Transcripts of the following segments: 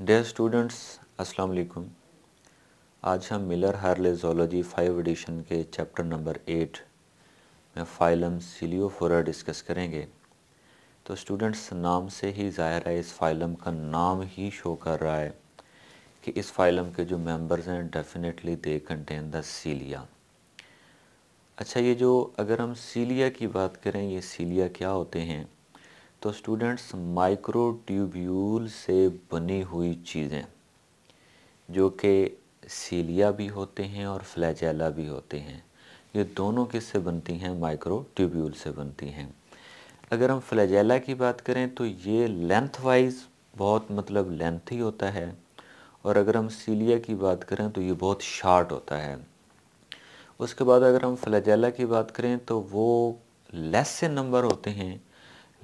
dear students अस्सलाम वालेकुम आज हम Miller Harley zoology five edition के चैप्टर नंबर एट में फाइलम सिलियोफोरा डिस्कस करेंगे तो स्टूडेंट्स नाम से ही ज़ाहिर है इस फाइलम का नाम ही शो कर रहा है कि इस फाइलम के जो मेंबर्स हैं definitely they contain the cilia अच्छा ये जो अगर हम सीलिया की बात करें ये सीलिया क्या होते हैं तो स्टूडेंट्स माइक्रो ट्यूब्यूल से बनी हुई चीज़ें जो कि सीलिया भी होते हैं और फ्लैजेला भी होते हैं ये दोनों किससे बनती हैं ट्यूब्यूल से बनती हैं अगर हम फ्लैजेला की बात करें तो ये लेंथ वाइज बहुत मतलब लेंथ ही होता है और अगर हम सीलिया की बात करें तो ये बहुत शार्ट होता है उसके बाद अगर हम फ्लैजेला की बात करें तो वो लेस से नंबर होते हैं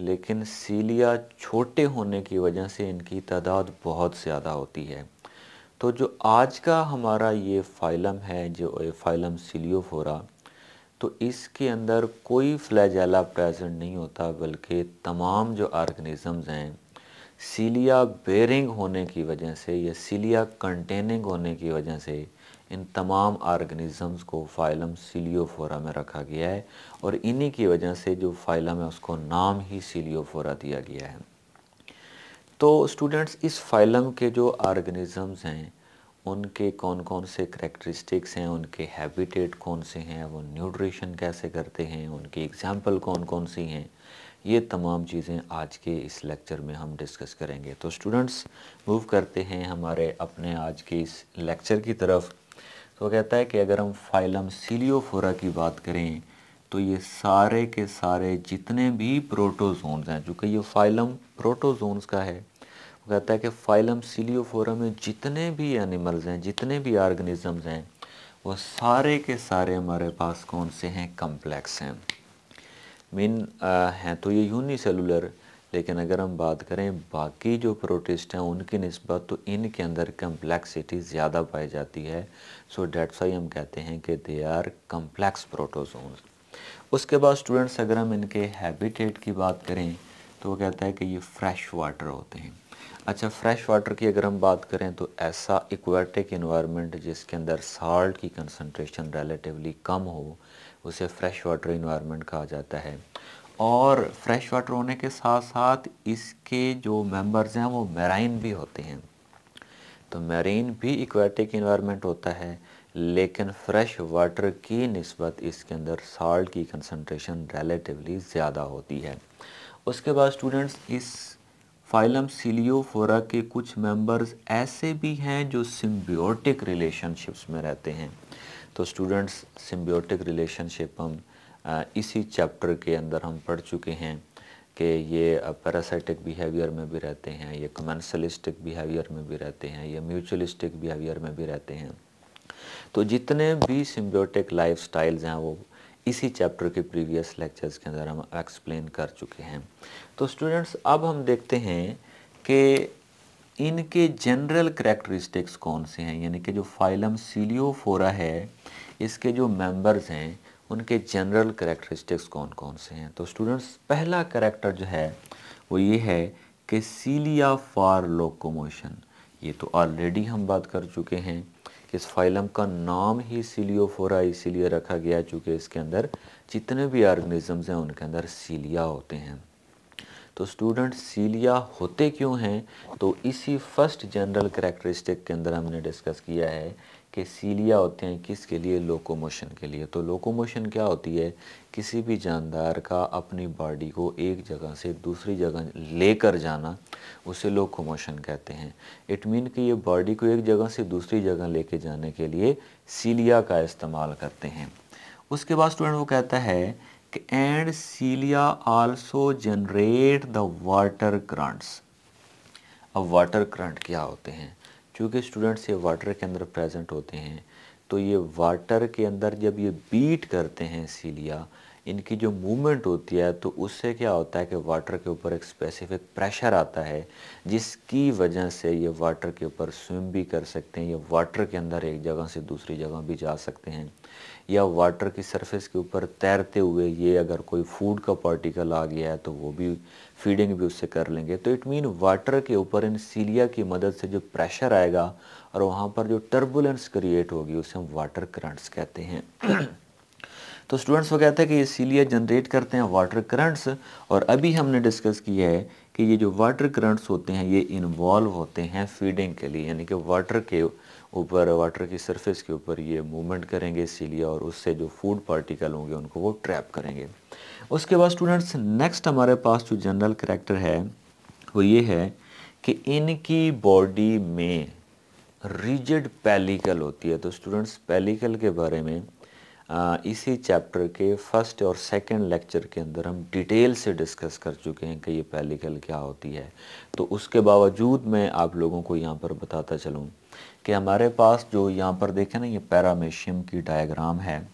लेकिन सीलिया छोटे होने की वजह से इनकी तादाद बहुत ज़्यादा होती है तो जो आज का हमारा ये फाइलम है जो फाइलम सीलियोफोरा तो इसके अंदर कोई फ्लैजेला प्रेजेंट नहीं होता बल्कि तमाम जो ऑर्गेनिज़म्स हैं सीलिया बेरिंग होने की वजह से या सीलिया कंटेनिंग होने की वजह से इन तमाम ऑर्गेनिज़म्स को फाइलम सीलियोफोरा में रखा गया है और इन्हीं की वजह से जो फाइलम है उसको नाम ही सीलियोफोरा दिया गया है तो स्टूडेंट्स इस फाइलम के जो ऑर्गेनिज़म्स हैं उनके कौन कौन से करेक्टरिस्टिक्स हैं उनके हैबिटेट कौन से हैं वो न्यूट्रिशन कैसे करते हैं उनकी एग्जाम्पल कौन कौन सी हैं ये तमाम चीज़ें आज के इस लेक्चर में हम डिस्कस करेंगे तो स्टूडेंट्स मूव करते हैं हमारे अपने आज के इस लेक्चर की तरफ तो कहता है कि अगर हम फाइलम सीलियोफोरा की बात करें तो ये सारे के सारे जितने भी प्रोटोजोन्स हैं चूँकि ये फाइलम प्रोटोजोन्स का है वो कहता है कि फाइलम सीलियोफोरा में जितने भी एनिमल्स हैं जितने भी ऑर्गेनिजम्स हैं वो सारे के सारे हमारे पास कौन से हैं कम्प्लेक्स हैं मीन हैं तो ये यूनिसेलुलर सेलुलर लेकिन अगर हम बात करें बाकी जो प्रोटिस्ट हैं उनकी नस्बत तो इनके अंदर कम्प्लेक्सिटी ज़्यादा पाई जाती है सो डेट्स वाई हम कहते हैं कि दे आर कम्प्लेक्स प्रोटोजोन उसके बाद स्टूडेंट्स अगर हम इनके हैबिटेट की बात करें तो वो कहता है कि ये फ्रेश वाटर होते हैं अच्छा फ्रेश वाटर की अगर हम बात करें तो ऐसा इक्वेटिक इन्वायरमेंट जिसके अंदर साल्ट की कंसनट्रेशन रेलिटिवली कम हो उसे फ्रेश वाटर इन्वायरमेंट कहा जाता है और फ्रेश वाटर होने के साथ साथ इसके जो मेंबर्स हैं वो मैराइन भी होते हैं तो मैरीन भी इक्वेटिक इन्वायरमेंट होता है लेकिन फ्रेश वाटर की नस्बत इसके अंदर साल्ट की कंसनट्रेशन रिलेटिवली ज़्यादा होती है उसके बाद स्टूडेंट्स इस फाइलम सीलियोफोरा के कुछ मेंबर्स ऐसे भी हैं जो सिम्बियोटिक रिलेशनशिप्स में रहते हैं तो स्टूडेंट्स सिम्बियोटिक रिलेशनशिप हम इसी चैप्टर के अंदर हम पढ़ चुके हैं कि ये पैरासाइटिक बिहेवियर में भी रहते हैं ये कमेंसलिस्टिक बिहेवियर में भी रहते हैं ये म्यूचुअलिस्टिक बिहेवियर में भी रहते हैं तो जितने भी सिम्बियोटिक लाइफ स्टाइल्स हैं वो इसी चैप्टर के प्रीवियस लेक्चर्स के अंदर हम एक्सप्लेन कर चुके हैं तो स्टूडेंट्स अब हम देखते हैं कि इनके जनरल करेक्टरिस्टिक्स कौन से हैं यानी कि जो फाइलम सीलियोफोरा है इसके जो मेंबर्स हैं उनके जनरल करेक्टरिस्टिक्स कौन कौन से हैं तो स्टूडेंट्स पहला करेक्टर जो है वो ये है कि सीलिया फॉर लोकोमोशन ये तो ऑलरेडी हम बात कर चुके हैं कि इस फाइलम का नाम ही सीलियोफोरा इसीलिए रखा गया चूँकि इसके अंदर जितने भी ऑर्गेनिजम्स हैं उनके अंदर सीलिया होते हैं तो स्टूडेंट सीलिया होते क्यों हैं तो इसी फर्स्ट जनरल करेक्टरिस्टिक के अंदर हमने डिस्कस किया है कि सीलिया होते हैं किसके लिए लोकोमोशन के लिए तो लोकोमोशन क्या होती है किसी भी जानदार का अपनी बॉडी को एक जगह से दूसरी जगह लेकर जाना उसे लोकोमोशन कहते हैं इट मीन कि ये बॉडी को एक जगह से दूसरी जगह लेके जाने के लिए सीलिया का इस्तेमाल करते हैं उसके बाद स्टूडेंट वो कहता है कि and cilia also generate the water currents अब वाटर करंट क्या होते हैं चूँकि स्टूडेंट्स ये वाटर के अंदर प्रेजेंट होते हैं तो ये वाटर के अंदर जब ये बीट करते हैं सीलिया इनकी जो मूवमेंट होती है तो उससे क्या होता है कि वाटर के ऊपर एक स्पेसिफिक प्रेशर आता है जिसकी वजह से ये वाटर के ऊपर स्विम भी कर सकते हैं या वाटर के अंदर एक जगह से दूसरी जगह भी जा सकते हैं या वाटर की सरफेस के ऊपर तैरते हुए ये अगर कोई फूड का पार्टिकल आ गया है तो वो भी फीडिंग भी उससे कर लेंगे तो इट मीन वाटर के ऊपर इन सीलिया की मदद से जो प्रेशर आएगा और वहाँ पर जो टर्बुलेंस क्रिएट होगी उसे हम वाटर करंट्स कहते हैं तो स्टूडेंट्स वो कहते हैं कि ये सीलिया जनरेट करते हैं वाटर करंट्स और अभी हमने डिस्कस किया है कि ये जो वाटर करंट्स होते हैं ये इन्वॉल्व होते हैं फीडिंग के लिए यानी कि वाटर के ऊपर वाटर की सरफेस के ऊपर ये मूवमेंट करेंगे सीलिया और उससे जो फूड पार्टिकल होंगे उनको वो ट्रैप करेंगे उसके बाद स्टूडेंट्स नेक्स्ट हमारे पास जो जनरल करेक्टर है वो ये है कि इनकी बॉडी में रिजिड पैलिकल होती है तो स्टूडेंट्स पैलिकल के बारे में इसी चैप्टर के फर्स्ट और सेकंड लेक्चर के अंदर हम डिटेल से डिस्कस कर चुके हैं कि ये पैलिकल क्या होती है तो उसके बावजूद मैं आप लोगों को यहाँ पर बताता चलूँ कि हमारे पास जो यहाँ पर देखें ना ये पैरामेशियम की डायग्राम है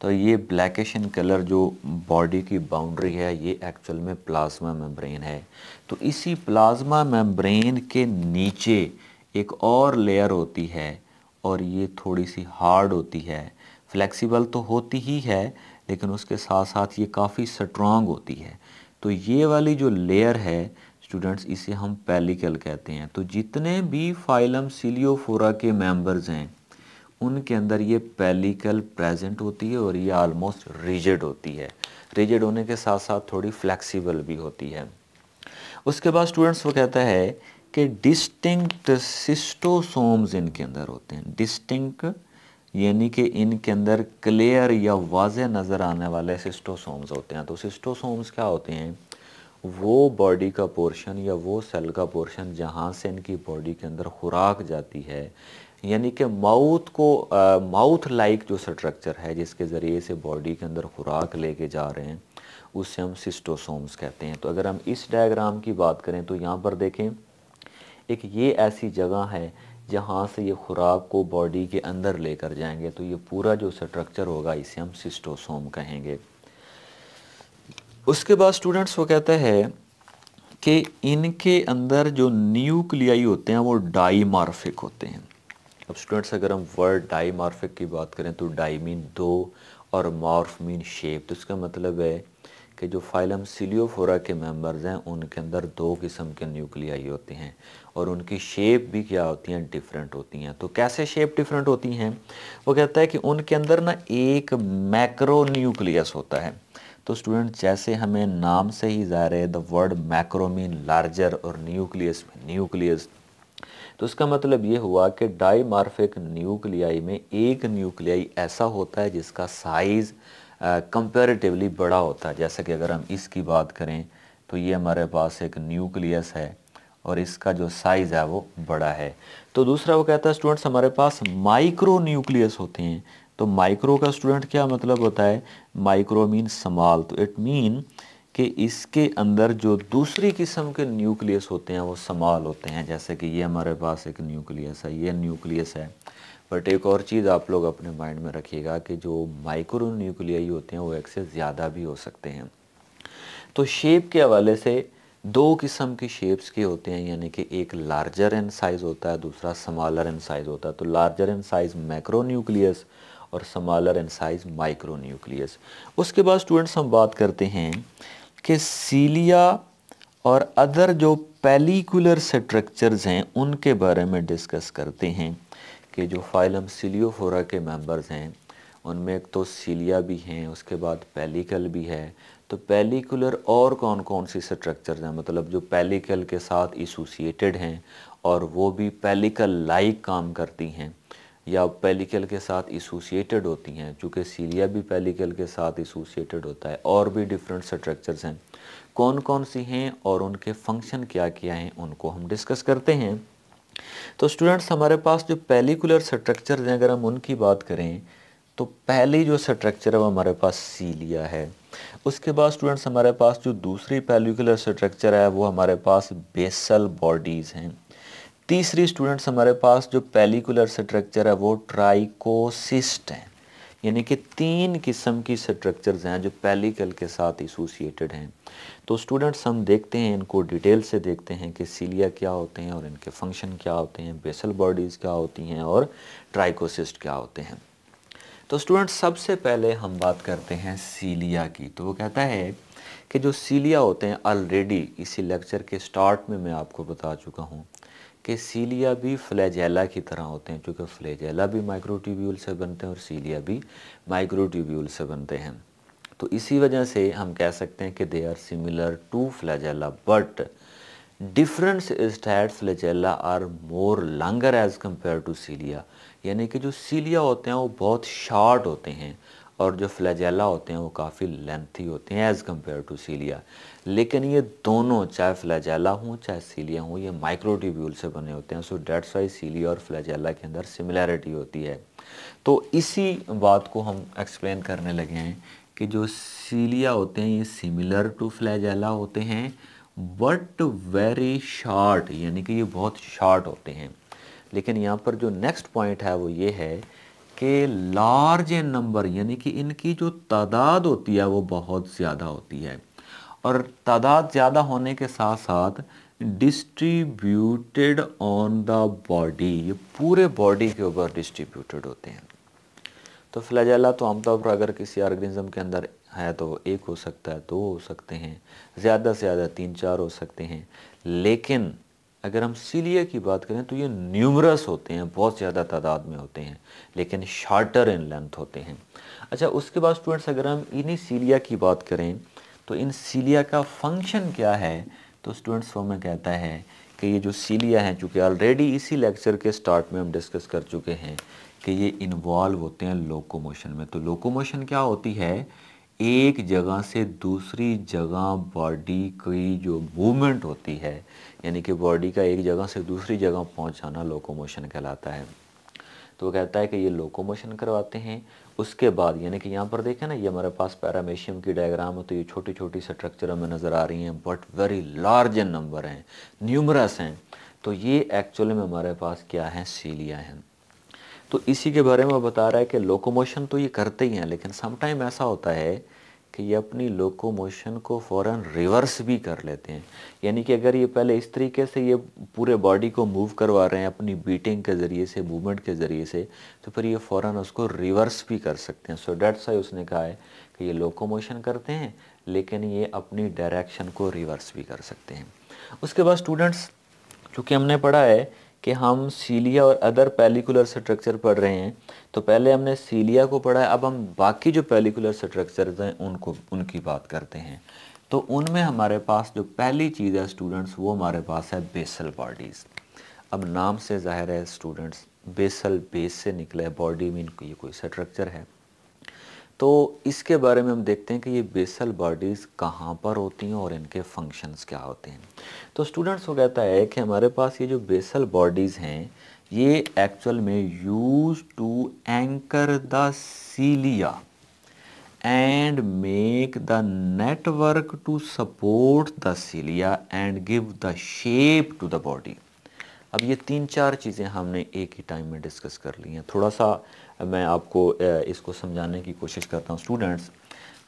तो ये ब्लैकिश इन कलर जो बॉडी की बाउंड्री है ये एक्चुअल में प्लाज्मा मेम्ब्रेन है तो इसी प्लाज्मा मेम्ब्रेन के नीचे एक और लेयर होती है और ये थोड़ी सी हार्ड होती है फ्लेक्सिबल तो होती ही है लेकिन उसके साथ साथ ये काफ़ी स्ट्रांग होती है तो ये वाली जो लेयर है स्टूडेंट्स इसे हम पेलिकल कहते हैं तो जितने भी फाइलम सीलियोफोरा के मेंबर्स हैं उनके अंदर ये पेलिकल प्रेजेंट होती है और ये आलमोस्ट रिजिड होती है रिजिड होने के साथ साथ थोड़ी फ्लैक्सीबल भी होती है उसके बाद स्टूडेंट्स वो कहता है कि डिस्टिंक्ट सिस्टोसोम्स इनके अंदर होते हैं डिस्टिंक्ट यानी कि इनके अंदर क्लियर या वाज नज़र आने वाले सिस्टोसोम्स होते हैं तो सिस्टोसोम्स क्या होते हैं वो बॉडी का पोर्शन या वो सेल का पोर्शन जहाँ से इनकी बॉडी के अंदर खुराक जाती है यानी कि माउथ को माउथ लाइक जो स्ट्रक्चर है जिसके ज़रिए से बॉडी के अंदर खुराक लेके जा रहे हैं उससे हम सिस्टोसोम्स कहते हैं तो अगर हम इस डायग्राम की बात करें तो यहाँ पर देखें एक ये ऐसी जगह है जहाँ से ये खुराक को बॉडी के अंदर लेकर जाएंगे तो ये पूरा जो स्ट्रक्चर होगा इसे हम सिस्टोसोम कहेंगे उसके बाद स्टूडेंट्स वो कहते हैं कि इनके अंदर जो न्यूक्लियाई होते हैं वो डाईमार्फिक होते हैं अब स्टूडेंट्स अगर हम वर्ड डाईमार्फिक की बात करें तो डाई मीन दो और मार्फ मीन शेप तो इसका मतलब है कि जो फाइलम सिलियोफोरा के मेंबर्स हैं उनके अंदर दो किस्म के न्यूक्लियाई होते हैं और उनकी शेप भी क्या होती हैं डिफरेंट होती हैं तो कैसे शेप डिफरेंट होती हैं वो कहता है कि उनके अंदर ना एक मैक्रो न्यूक्लियस होता है तो स्टूडेंट जैसे हमें नाम से ही ज़ाहिर है द वर्ड मैक्रोमीन लार्जर और न्यूक्लियस न्यूक्लियस तो इसका मतलब ये हुआ कि डाईमार्फिक न्यूक्लियाई में एक न्यूक्लियाई ऐसा होता है जिसका साइज़ कंपेरेटिवली बड़ा होता है जैसे कि अगर हम इसकी बात करें तो ये हमारे पास एक न्यूक्लियस है और इसका जो साइज़ है वो बड़ा है तो दूसरा वो कहता है स्टूडेंट्स हमारे पास माइक्रो न्यूक्लियस होते हैं तो माइक्रो का स्टूडेंट क्या मतलब होता है माइक्रो मीन समाल तो इट मीन कि इसके अंदर जो दूसरी किस्म के न्यूक्लियस होते हैं वो समाल होते हैं जैसे कि ये हमारे पास एक न्यूक्लियस है ये न्यूक्लियस है बट एक और चीज़ आप लोग अपने माइंड में रखिएगा कि जो माइक्रो न्यूक्लियाई होते हैं वो एक से ज़्यादा भी हो सकते हैं तो शेप के हवाले से दो किस्म की शेप्स के होते हैं यानी कि एक लार्जर इन साइज़ होता है दूसरा समालर इन साइज़ होता है तो larger in size macro nucleus और smaller in size micro nucleus उसके बाद स्टूडेंट्स हम बात करते हैं कि सीलिया और अदर जो पेलिकुलर स्ट्रक्चर्स हैं उनके बारे में डिस्कस करते हैं कि जो फाइलम सिलियोफोरा के मेंबर्स हैं उनमें एक तो सीलिया भी हैं उसके बाद पेलिकल भी है तो पेलिकुलर और कौन कौन सी स्ट्रक्चर हैं मतलब जो पेलिकल के साथ एसोसिएटेड हैं और वो भी पेलिकल लाइक काम करती हैं या पेलिकल के साथ एसोसिएटेड होती हैं चूँकि सीलिया भी पेलिकल के साथ एसोसिएटेड होता है और भी डिफरेंट स्ट्रक्चर्स हैं कौन कौन सी हैं और उनके फंक्शन क्या क्या हैं उनको हम डिस्कस करते हैं तो स्टूडेंट्स हमारे पास जो पेलिकुलर स्ट्रक्चर हैं अगर हम उनकी बात करें तो पहली जो स्ट्रक्चर है वो हमारे पास सीलिया है उसके बाद स्टूडेंट्स हमारे पास जो दूसरी पेल्विकुलर स्ट्रक्चर है वो हमारे पास बेसल बॉडीज़ हैं तीसरी स्टूडेंट्स हमारे पास जो पेलिकुलर स्ट्रक्चर है वो ट्राइकोसिस्ट हैं यानी कि तीन किस्म की स्ट्रक्चर्स हैं जो पेलिकल के साथ एसोसिएटेड हैं तो स्टूडेंट्स हम देखते हैं इनको डिटेल से देखते हैं कि सीलिया क्या होते हैं और इनके फंक्शन क्या होते हैं बेसल बॉडीज़ क्या होती हैं और ट्राइकोसिस्ट क्या होते हैं तो स्टूडेंट सबसे पहले हम बात करते हैं सीलिया की तो वो कहता है कि जो सीलिया होते हैं ऑलरेडी इसी लेक्चर के स्टार्ट में मैं आपको बता चुका हूँ कि सीलिया भी फ्लैजेला की तरह होते हैं क्योंकि फ्लैजेला भी माइक्रोट्यूब्यूल से बनते हैं और सीलिया भी माइक्रोट्यूब्यूल से बनते हैं तो इसी वजह से हम कह सकते हैं कि they are similar to flagella but different that's flagella are more longer as compared to cilia यानी कि जो सीलिया होते हैं वो बहुत शार्ट होते हैं और जो फ्लैजेला होते हैं वो काफ़ी लेंथी होते हैं एज़ कम्पेयर टू सीलिया लेकिन ये दोनों चाहे फ्लैजेला हों चाहे सीलिया हों ये माइक्रोट्यूब्यूल से बने होते हैं सो डेट्स वाई सीलिया और फ्लैजेला के अंदर सिमिलैरिटी होती है तो इसी बात को हम एक्सप्लेन करने लगे हैं कि जो सीलिया होते हैं ये सिमिलर टू फ्लैजेला होते हैं बट वेरी शार्ट यानी कि ये बहुत शार्ट होते हैं लेकिन यहाँ पर जो नेक्स्ट पॉइंट है वो ये है कि लार्ज एन नंबर यानी कि इनकी जो तादाद होती है वो बहुत ज़्यादा होती है और तादाद ज़्यादा होने के साथ साथ डिस्ट्रीब्यूटेड ऑन द बॉडी ये पूरे बॉडी के ऊपर डिस्ट्रीब्यूटेड होते हैं तो फ्लैजेला तो आमतौर पर अगर किसी ऑर्गेनिज्म के अंदर है तो एक हो सकता है दो हो सकते हैं ज़्यादा से ज़्यादा तीन चार हो सकते हैं लेकिन अगर हम सीलिया की बात करें तो ये न्यूमरस होते हैं बहुत ज़्यादा तादाद में होते हैं लेकिन शार्टर इन लेंथ होते हैं अच्छा उसके बाद स्टूडेंट्स अगर हम इन्हीं सीलिया की बात करें तो इन सीलिया का फंक्शन क्या है तो स्टूडेंट्स वो में कहता है कि ये जो सीलिया हैं चूँकि ऑलरेडी इसी लेक्चर के स्टार्ट में हम डिस्कस कर चुके हैं कि ये इन्वॉल्व होते हैं लोकोमोशन में तो लोकोमोशन क्या होती है एक जगह से दूसरी जगह बॉडी की जो मूवमेंट होती है यानी कि बॉडी का एक जगह से दूसरी जगह पहुंचाना लोकोमोशन कहलाता है तो वो कहता है कि ये लोकोमोशन करवाते हैं उसके बाद यानी कि यहाँ पर देखें ना ये हमारे पास पैरामेशियम की डायग्राम है तो ये छोटी छोटी स्ट्रक्चर हमें नज़र आ रही हैं बट वेरी लार्ज नंबर हैं न्यूमरस हैं तो ये एक्चुअली में हमारे पास क्या है सीलिया हैं तो इसी के बारे में बता रहा है कि लोकोमोशन तो ये करते ही हैं लेकिन समटाइम ऐसा होता है कि ये अपनी लोकोमोशन को फ़ौर रिवर्स भी कर लेते हैं यानी कि अगर ये पहले इस तरीके से ये पूरे बॉडी को मूव करवा रहे हैं अपनी बीटिंग के ज़रिए से मूवमेंट के ज़रिए से तो फिर ये फ़ौर उसको रिवर्स भी कर सकते हैं सो डेट्स वाई उसने कहा है कि ये लोकोमोशन करते हैं लेकिन ये अपनी डायरेक्शन को रिवर्स भी कर सकते हैं उसके बाद स्टूडेंट्स चूँकि हमने पढ़ा है कि हम सीलिया और अदर पेलिकुलर स्ट्रक्चर पढ़ रहे हैं तो पहले हमने सीलिया को पढ़ा है अब हम बाकी जो पेलिकुलर स्ट्रक्चर्स हैं उनको उनकी बात करते हैं तो उनमें हमारे पास जो पहली चीज़ है स्टूडेंट्स वो हमारे पास है बेसल बॉडीज़ अब नाम से ज़ाहिर है स्टूडेंट्स बेसल बेस से निकले बॉडी में इनकी ये कोई स्ट्रक्चर है तो इसके बारे में हम देखते हैं कि ये बेसल बॉडीज़ कहाँ पर होती हैं और इनके फंक्शंस क्या होते हैं तो स्टूडेंट्स को कहता है कि हमारे पास ये जो बेसल बॉडीज़ हैं ये एक्चुअल में use to anchor the cilia and make the network to support the cilia and give the shape to the body अब ये तीन चार चीज़ें हमने एक ही टाइम में डिस्कस कर ली हैं थोड़ा सा मैं आपको इसको समझाने की कोशिश करता हूँ स्टूडेंट्स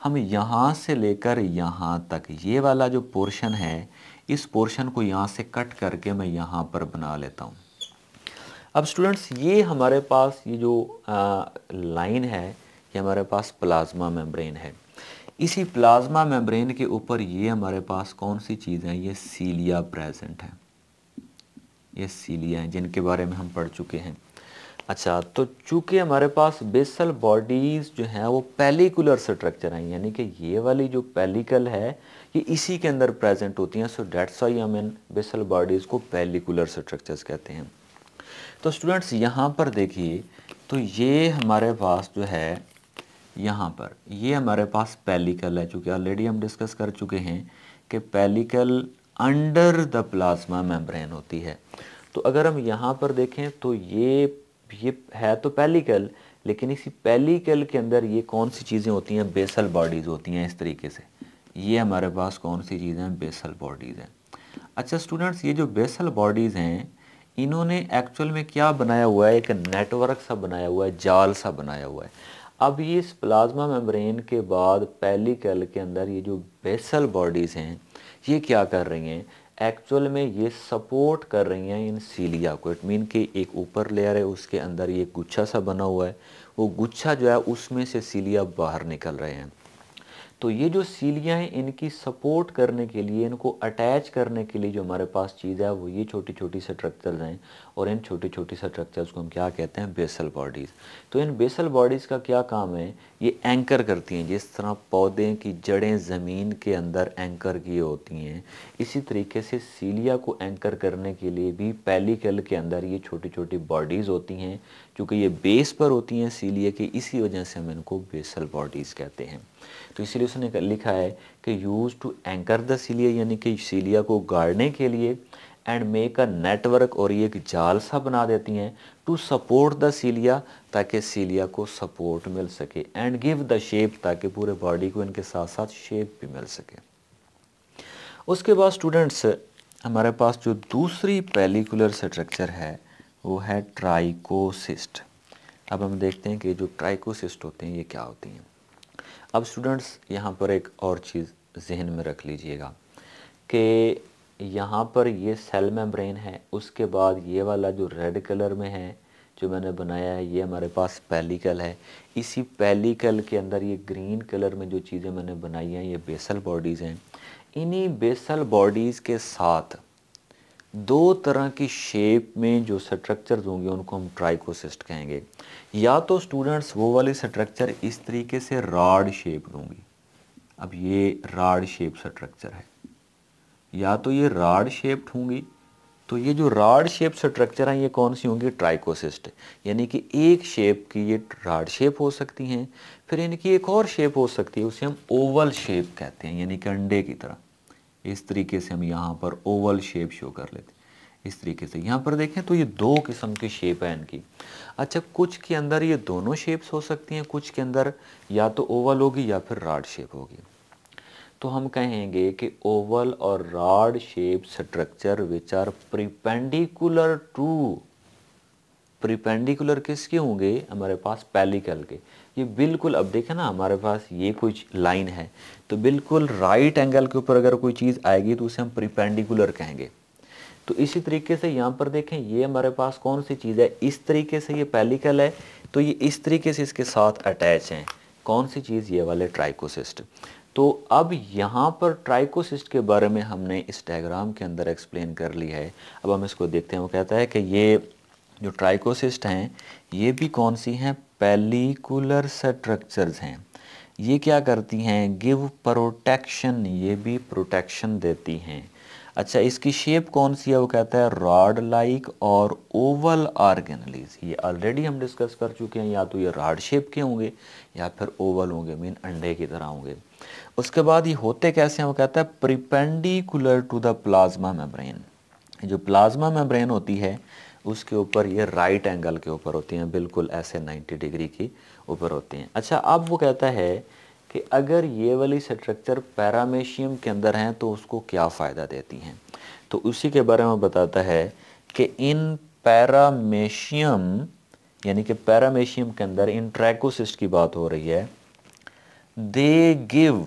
हम यहाँ से लेकर यहाँ तक ये वाला जो पोर्शन है इस पोर्शन को यहाँ से कट करके मैं यहाँ पर बना लेता हूँ अब स्टूडेंट्स ये हमारे पास ये जो लाइन है ये हमारे पास प्लाज्मा मेम्ब्रेन है इसी प्लाज्मा मेम्ब्रेन के ऊपर ये हमारे पास कौन सी चीज़ है ये सीलिया प्रेजेंट है ये सीलिया हैं जिनके बारे में हम पढ़ चुके हैं अच्छा तो चूंकि हमारे पास बेसल बॉडीज़ जो हैं वो पेलिकुलर स्ट्रक्चर हैं यानी कि ये वाली जो पेलिकल है ये इसी के अंदर प्रेजेंट होती हैं सो डेट्स वाई हम इन बेसल बॉडीज़ को पेलिकुलर स्ट्रक्चर्स कहते हैं तो स्टूडेंट्स यहाँ पर देखिए तो ये हमारे पास जो है यहाँ पर ये हमारे पास पेलिकल है चूँकि ऑलरेडी हम डिस्कस कर चुके हैं कि pellicle under the plasma membrane होती है तो अगर हम यहाँ पर देखें तो ये ये है तो पेलिकल लेकिन इसी पेलिकल के अंदर ये कौन सी चीज़ें होती हैं बेसल बॉडीज़ होती हैं इस तरीके से ये हमारे पास कौन सी चीज़ें हैं बेसल बॉडीज़ हैं अच्छा स्टूडेंट्स ये जो बेसल बॉडीज़ हैं इन्होंने एक्चुअल में क्या बनाया हुआ है एक नेटवर्क सा बनाया हुआ है जाल सा बनाया हुआ है अब ये इस प्लाज्मा मेम्ब्रेन के बाद पेलिकल के अंदर ये जो बेसल बॉडीज़ हैं ये क्या कर रही हैं एक्चुअल में ये सपोर्ट कर रही हैं इन सीलिया को इट मीन कि एक ऊपर लेयर है उसके अंदर ये गुच्छा सा बना हुआ है वो गुच्छा जो है उसमें से सीलिया बाहर निकल रहे हैं तो ये जो सीलियाँ हैं इनकी सपोर्ट करने के लिए इनको अटैच करने के लिए जो हमारे पास चीज़ है वो ये छोटी छोटी स्ट्रक्चर्स हैं और इन छोटी छोटी स्ट्रक्चर्स को हम क्या कहते हैं बेसल बॉडीज़ तो इन बेसल बॉडीज़ का क्या काम है ये एंकर करती हैं जिस तरह पौधे की जड़ें ज़मीन के अंदर एंकर किए होती हैं इसी तरीके से सीलिया को एंकर करने के लिए भी पैलिकल के अंदर ये छोटी छोटी बॉडीज़ होती हैं क्योंकि ये बेस पर होती हैं इसीलिए कि इसी वजह से हम इनको बेसल बॉडीज़ कहते हैं तो इसलिए उसने लिखा है कि use to anchor the cilia यानी कि सीलिया को गाड़ने के लिए एंड मेक अ नेटवर्क और ये एक जाल सा बना देती हैं टू सपोर्ट द सीलिया ताकि सीलिया को सपोर्ट मिल सके एंड गिव द शेप ताकि पूरे बॉडी को इनके साथ साथ शेप भी मिल सके उसके बाद स्टूडेंट्स हमारे पास जो दूसरी पेलिकुलर स्ट्रक्चर है वो है ट्राइकोसिस्ट अब हम देखते हैं कि जो ट्राइकोसिस्ट होते हैं ये क्या होती हैं अब स्टूडेंट्स यहाँ पर एक और चीज़ जहन में रख लीजिएगा कि यहाँ पर ये सेल मेम्ब्रेन है उसके बाद ये वाला जो रेड कलर में है जो मैंने बनाया है ये हमारे पास पेलिकल है इसी पैलिकल के अंदर ये ग्रीन कलर में जो चीज़ें मैंने बनाई हैं ये बेसल बॉडीज़ हैं इन्हीं बेसल बॉडीज़ के साथ दो तरह की शेप में जो स्ट्रक्चर्स होंगे उनको हम ट्राइकोसिस्ट कहेंगे या तो स्टूडेंट्स वो वाले स्ट्रक्चर इस तरीके से राड शेप होंगी अब ये राड शेप स्ट्रक्चर है या तो ये राड शेप्ड होंगी तो ये जो राड शेप स्ट्रक्चर हैं ये कौन सी होंगी ट्राइकोसिस्ट यानी कि एक शेप की ये राड शेप हो सकती हैं फिर इनकी एक और शेप हो सकती है उसे हम ओवल शेप कहते हैं यानी कि अंडे की तरह इस तरीके से हम यहाँ पर ओवल शेप शो कर लेते हैं इस तरीके से यहाँ पर देखें तो ये दो किस्म की शेप है इनकी अच्छा कुछ के अंदर ये दोनों शेप्स हो सकती हैं कुछ के अंदर या तो ओवल होगी या फिर राड शेप होगी तो हम कहेंगे कि ओवल और rod shape structure which are perpendicular to perpendicular किसके होंगे हमारे पास पैलिकल के ये बिल्कुल अब देखें ना हमारे पास ये कुछ लाइन है तो बिल्कुल राइट एंगल के ऊपर अगर कोई चीज़ आएगी तो उसे हम प्रिपेंडिकुलर कहेंगे तो इसी तरीके से यहाँ पर देखें ये हमारे पास कौन सी चीज़ है इस तरीके से ये पैलिकल है तो ये इस तरीके से इसके साथ अटैच हैं कौन सी चीज़ ये वाले ट्राइकोसिस्ट तो अब यहाँ पर ट्राइकोसिस्ट के बारे में हमने इस डायग्राम के अंदर एक्सप्लेन कर ली है अब हम इसको देखते हैं वो कहता है कि ये जो ट्राइकोसिस्ट हैं ये भी कौन सी हैं पेलिकुलर स्ट्रक्चर्स हैं ये क्या करती हैं गिव प्रोटेक्शन ये भी प्रोटेक्शन देती हैं अच्छा इसकी शेप कौन सी है वो कहता है रॉड लाइक और ओवल आर्गेनलीज ये ऑलरेडी हम डिस्कस कर चुके हैं या तो ये रॉड शेप के होंगे या फिर ओवल होंगे मीन अंडे की तरह होंगे उसके बाद ये होते कैसे हैं वो कहता है perpendicular to the plasma membrane जो प्लाज्मा मेम्ब्रेन होती है उसके ऊपर ये राइट एंगल के ऊपर होती हैं बिल्कुल ऐसे 90 डिग्री की ऊपर होती हैं अच्छा अब वो कहता है कि अगर ये वाली स्ट्रक्चर पैरामेशियम के अंदर हैं तो उसको क्या फ़ायदा देती हैं तो उसी के बारे में बताता है कि इन पैरामेशियम यानी कि पैरामेशियम के अंदर इन ट्रैकोसिस्ट की बात हो रही है they give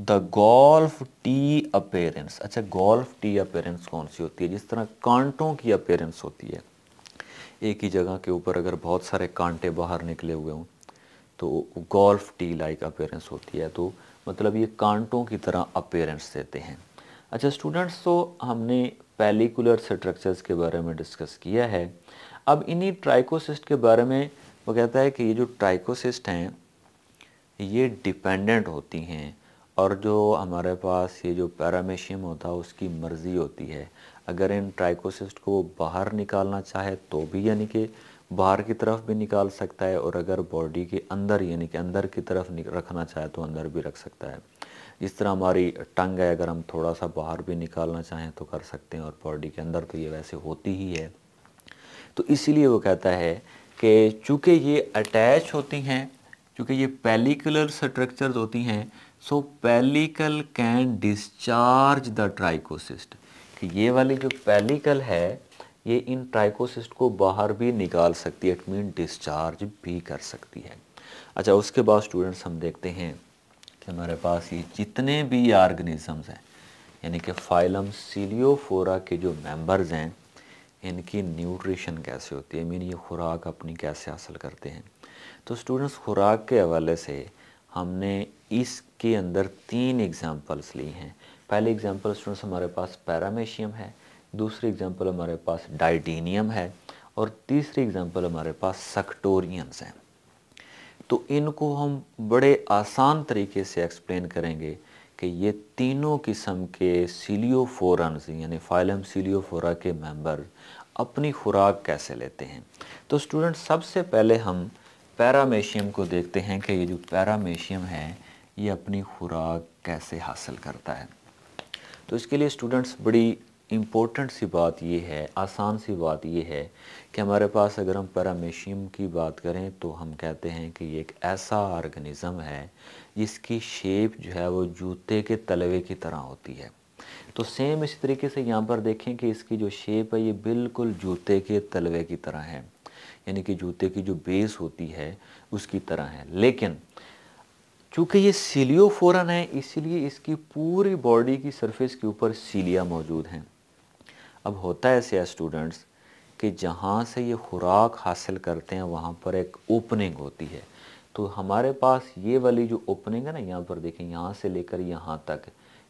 the golf tee appearance अच्छा गोल्फ टी अपेयरेंस कौन सी होती है जिस तरह कांटों की अपेयरेंस होती है एक ही जगह के ऊपर अगर बहुत सारे कांटे बाहर निकले हुए हों तो गोल्फ टी लाइक अपेयरेंस होती है तो मतलब ये कांटों की तरह अपेयरेंस देते हैं अच्छा स्टूडेंट्स तो हमने पेलिकुलर स्ट्रक्चर्स के बारे में डिस्कस किया है अब इन्हीं ट्राइकोसिस्ट के बारे में वो कहता है कि ये जो ट्राइकोसिस्ट हैं ये डिपेंडेंट होती हैं और जो हमारे पास ये जो पैरामेशियम होता है उसकी मर्ज़ी होती है अगर इन ट्राइकोसिस्ट को बाहर निकालना चाहे तो भी यानी कि बाहर की तरफ भी निकाल सकता है और अगर बॉडी के अंदर यानी कि अंदर की तरफ रखना चाहे तो अंदर भी रख सकता है इस तरह हमारी टंग है अगर हम थोड़ा सा बाहर भी निकालना चाहें तो कर सकते हैं और बॉडी के अंदर तो ये वैसे होती ही है तो इसीलिए वो कहता है कि चूँकि ये अटैच होती हैं चूँकि ये पेलिकुलर स्ट्रक्चर्स होती हैं so pellicle can discharge the trichocyst कि ये वाली जो पेलिकल है ये इन ट्राइकोसिस्ट को बाहर भी निकाल सकती है इट मीन डिस्चार्ज भी कर सकती है अच्छा उसके बाद स्टूडेंट्स हम देखते हैं कि हमारे पास ये जितने भी ऑर्गेनिजम्स हैं यानी कि फाइलम सीलियोफोरा के जो मेंबर्स हैं इनकी न्यूट्रिशन कैसे होती है मीन ये खुराक अपनी कैसे हासिल करते हैं तो स्टूडेंट्स खुराक के हवाले से हमने इसके अंदर तीन एग्ज़ाम्पल्स ली हैं पहले एग्ज़ाम्पल स्टूडेंट्स हमारे पास पैरामेशियम है दूसरी एग्ज़ाम्पल हमारे पास डाइटीनियम है और तीसरी एग्ज़ाम्पल हमारे पास सक्टोरियंस हैं तो इनको हम बड़े आसान तरीके से एक्सप्लेन करेंगे कि ये तीनों किस्म के सीलियोफोरम्स यानी फाइलम सीलियोफोरा के मेम्बर अपनी खुराक कैसे लेते हैं तो स्टूडेंट सबसे पहले हम पैरामेशियम को देखते हैं कि ये जो पैरामेशियम है ये अपनी खुराक कैसे हासिल करता है तो इसके लिए स्टूडेंट्स बड़ी इम्पोर्टेंट सी बात ये है आसान सी बात ये है कि हमारे पास अगर हम पैरामेशियम की बात करें तो हम कहते हैं कि ये एक ऐसा ऑर्गेनिज़म है जिसकी शेप जो है वो जूते के तलवे की तरह होती है तो सेम इसी तरीके से यहाँ पर देखें कि इसकी जो शेप है ये बिल्कुल जूते के तलवे की तरह है यानी कि जूते की जो बेस होती है उसकी तरह है लेकिन चूँकि ये सीलियोफोरन है इसलिए इसकी पूरी बॉडी की सरफेस के ऊपर सीलिया मौजूद हैं अब होता है ऐसे स्टूडेंट्स कि जहाँ से ये खुराक हासिल करते हैं वहाँ पर एक ओपनिंग होती है तो हमारे पास ये वाली जो ओपनिंग है ना यहाँ पर देखें यहाँ से लेकर यहाँ तक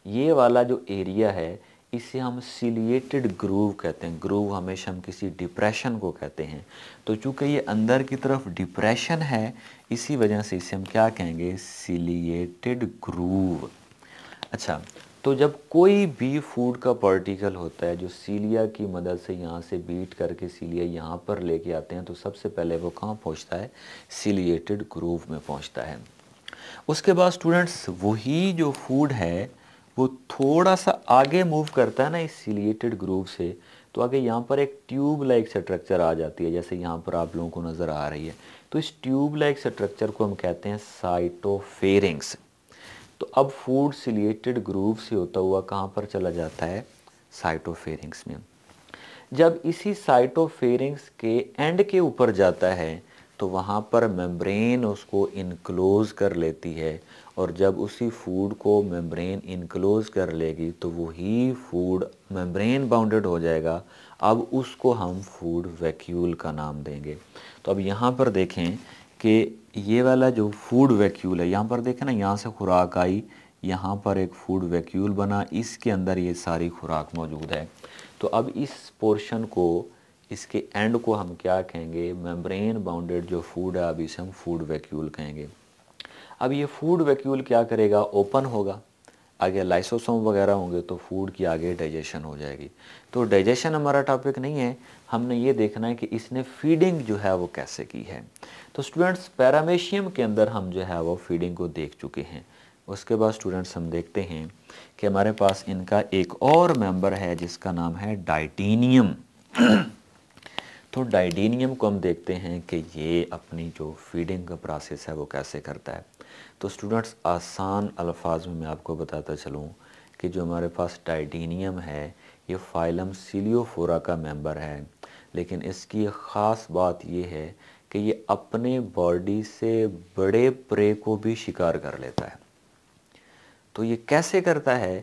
ये वाला जो एरिया है इसे हम सिलिएटेड ग्रूव कहते हैं ग्रूव हमेशा हम किसी डिप्रेशन को कहते हैं तो चूंकि ये अंदर की तरफ डिप्रेशन है इसी वजह से इसे हम क्या कहेंगे सिलिएटेड ग्रूव अच्छा तो जब कोई भी फूड का पार्टिकल होता है जो सीलिया की मदद से यहाँ से बीट करके सीलिया यहाँ पर लेके आते हैं तो सबसे पहले वो कहाँ पहुँचता है सिलिएटेड ग्रूव में पहुँचता है उसके बाद स्टूडेंट्स वही जो फूड है वो थोड़ा सा आगे मूव करता है ना इस सिलिएटेड ग्रूव से तो आगे यहाँ पर एक ट्यूब लाइक स्ट्रक्चर आ जाती है जैसे यहाँ पर आप लोगों को नज़र आ रही है तो इस ट्यूब लाइक स्ट्रक्चर को हम कहते हैं साइटोफेरिंग्स तो अब फूड सिलिएटेड ग्रूव से होता हुआ कहाँ पर चला जाता है साइटोफेरिंग्स में जब इसी साइटोफेरिंग्स के एंड के ऊपर जाता है तो वहाँ पर मेम्ब्रेन उसको इनक्लोज़ कर लेती है और जब उसी फूड को मेम्ब्रेन इनक्लोज़ कर लेगी तो वही फूड मेम्ब्रेन बाउंडेड हो जाएगा अब उसको हम फूड वैक्यूल का नाम देंगे तो अब यहाँ पर देखें कि ये वाला जो फूड वैक्यूल है यहाँ पर देखें ना यहाँ से खुराक आई यहाँ पर एक फूड वैक्यूल बना इसके अंदर ये सारी खुराक मौजूद है तो अब इस पोर्शन को इसके एंड को हम क्या कहेंगे मेम्ब्रेन बाउंडेड जो फूड है अभी इसे हम फूड वैक्यूल कहेंगे अब ये फूड वैक्यूल क्या करेगा ओपन होगा आगे लाइसोसोम वगैरह होंगे तो फूड की आगे डाइजेशन हो जाएगी तो डाइजेशन हमारा टॉपिक नहीं है हमने ये देखना है कि इसने फीडिंग जो है वो कैसे की है तो स्टूडेंट्स पैरामेशियम के अंदर हम जो है वो फीडिंग को देख चुके हैं उसके बाद स्टूडेंट्स हम देखते हैं कि हमारे पास इनका एक और मेंबर है जिसका नाम है डाइटीनियम तो डाइडीनियम को हम देखते हैं कि ये अपनी जो फीडिंग का प्रोसेस है वो कैसे करता है तो स्टूडेंट्स आसान अल्फाज में मैं आपको बताता चलूँ कि जो हमारे पास टाइटेनियम है ये फाइलम सीलियोफोरा का मेंबर है लेकिन इसकी ख़ास बात ये है कि ये अपने बॉडी से बड़े प्रे को भी शिकार कर लेता है तो ये कैसे करता है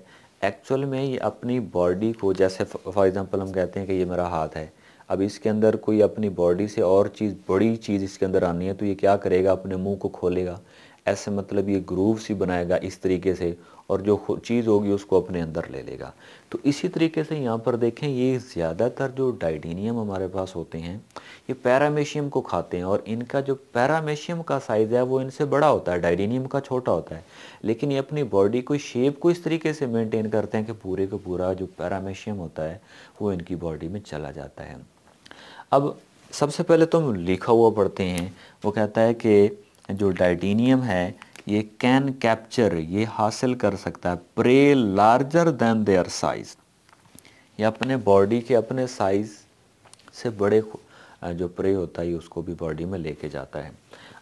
एक्चुअल में ये अपनी बॉडी को जैसे फॉर एग्ज़ाम्पल हम कहते हैं कि ये मेरा हाथ है अब इसके अंदर कोई अपनी बॉडी से और चीज़ बड़ी चीज़ इसके अंदर आनी है तो ये क्या करेगा अपने मुंह को खोलेगा ऐसे मतलब ये ग्रूव सी बनाएगा इस तरीके से और जो चीज़ होगी उसको अपने अंदर ले लेगा तो इसी तरीके से यहाँ पर देखें ये ज़्यादातर जो डाइडीनियम हमारे पास होते हैं ये पैरामेशियम को खाते हैं और इनका जो पैरामेशियम का साइज़ है वो इनसे बड़ा होता है डाइडीनियम का छोटा होता है लेकिन ये अपनी बॉडी को शेप को इस तरीके से मेनटेन करते हैं कि पूरे का पूरा जो पैरामेशियम होता है वो इनकी बॉडी में चला जाता है अब सबसे पहले तो हम लिखा हुआ पढ़ते हैं वो कहता है कि जो डाइटीनियम है ये कैन कैप्चर ये हासिल कर सकता है prey larger than their size ये अपने बॉडी के अपने साइज़ से बड़े जो प्रे होता है उसको भी बॉडी में लेके जाता है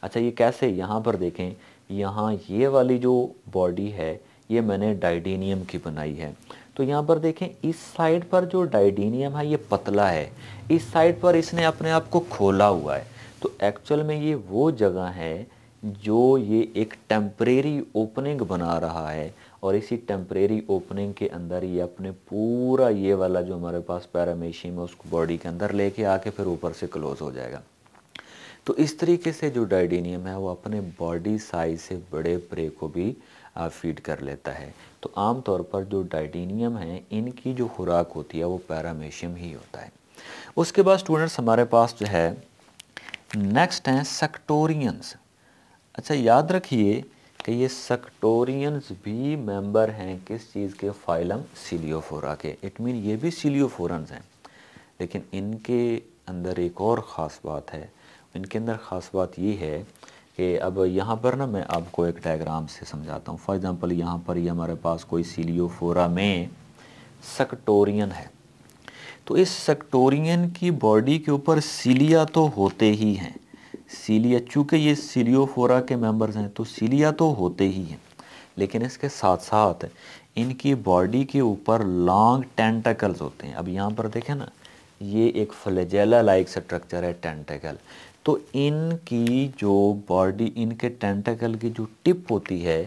अच्छा ये कैसे यहाँ पर देखें यहाँ ये वाली जो बॉडी है ये मैंने डाइडीनियम की बनाई है तो यहाँ पर देखें इस साइड पर जो डाइडीनियम है ये पतला है इस साइड पर इसने अपने आप को खोला हुआ है तो एक्चुअल में ये वो जगह है जो ये एक टेम्परेरी ओपनिंग बना रहा है और इसी टेम्परेरी ओपनिंग के अंदर ये अपने पूरा ये वाला जो हमारे पास पैरामेशियम है उसको बॉडी के अंदर लेके आके फिर ऊपर से क्लोज हो जाएगा तो इस तरीके से जो डाइडीनियम है वो अपने बॉडी साइज से बड़े प्रे को भी फीड कर लेता है तो आमतौर पर जो डाइडीनियम है इनकी जो खुराक होती है वो पैरामेशियम ही होता है उसके बाद स्टूडेंट्स हमारे पास जो है नेक्स्ट हैं सेक्टोरियंस अच्छा याद रखिए कि ये सेक्टोरियंस भी मेंबर हैं किस चीज़ के फाइलम सीलियोफोरा के इट मीन ये भी सीलियोफोरन्स हैं लेकिन इनके अंदर एक और ख़ास बात है इनके अंदर ख़ास बात ये है कि अब यहाँ पर ना मैं आपको एक डायग्राम से समझाता हूँ फॉर एग्ज़ाम्पल यहाँ पर ये यह हमारे पास कोई सीलियोफोरा में सेक्टोरियन है तो इस सेक्टोरियन की बॉडी के ऊपर सीलिया तो होते ही हैं सीलिया चूँकि ये सीलियोफोरा के मेंबर्स हैं तो सीलिया तो होते ही हैं लेकिन इसके साथ साथ इनकी बॉडी के ऊपर लॉन्ग टेंटेकल्स होते हैं अब यहाँ पर देखें ना ये एक फ्लजेला लाइक स्ट्रक्चर है टेंटेकल तो इनकी जो बॉडी इनके टेंटेकल की जो टिप होती है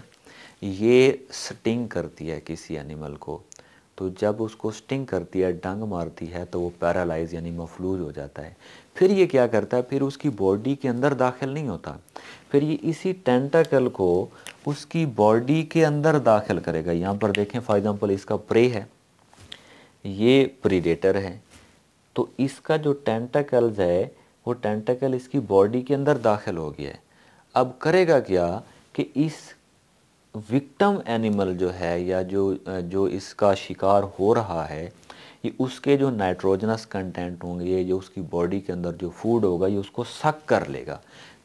ये स्टिंग करती है किसी एनिमल को तो जब उसको स्टिंग करती है डंग मारती है तो वो पैरालाइज यानी मफलूज हो जाता है फिर ये क्या करता है फिर उसकी बॉडी के अंदर दाखिल नहीं होता फिर ये इसी टेंटाकल को उसकी बॉडी के अंदर दाखिल करेगा यहाँ पर देखें फॉर एग्ज़ाम्पल इसका प्रे है ये प्रीडेटर है तो इसका जो टेंटाकल्स है वो टेंटाकल इसकी बॉडी के अंदर दाखिल हो गया है अब करेगा क्या कि इस विक्टम एनिमल जो है या जो जो इसका शिकार हो रहा है ये उसके जो नाइट्रोजनस कंटेंट होंगे ये उसकी बॉडी के अंदर जो फूड होगा ये उसको सक कर लेगा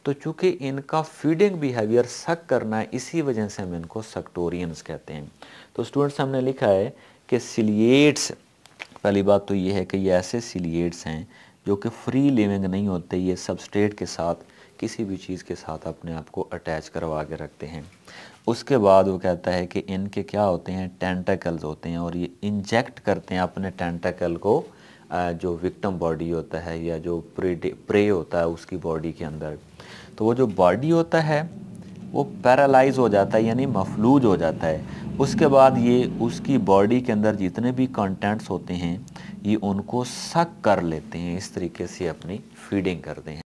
तो चूँकि इनका फीडिंग बिहेवियर सक करना है इसी वजह से हम इनको सक्टोरियंस कहते हैं तो स्टूडेंट्स हमने लिखा है कि सिलिएट्स पहली बात तो ये है कि ये ऐसे सिलिएट्स हैं जो कि फ्री लिविंग नहीं होते ये सबस्टेट के साथ किसी भी चीज़ के साथ अपने आप को अटैच करवा के रखते हैं उसके बाद वो कहता है कि इनके क्या होते हैं टेंटाकल्स होते हैं और ये इंजेक्ट करते हैं अपने टेंटाकल को जो विक्टम बॉडी होता है या जो प्रे होता है उसकी बॉडी के अंदर तो वो जो बॉडी होता है वो पैरालाइज हो जाता है यानी मफलूज हो जाता है उसके बाद ये उसकी बॉडी के अंदर जितने भी कंटेंट्स होते हैं ये उनको सक कर लेते हैं इस तरीके से अपनी फीडिंग करते हैं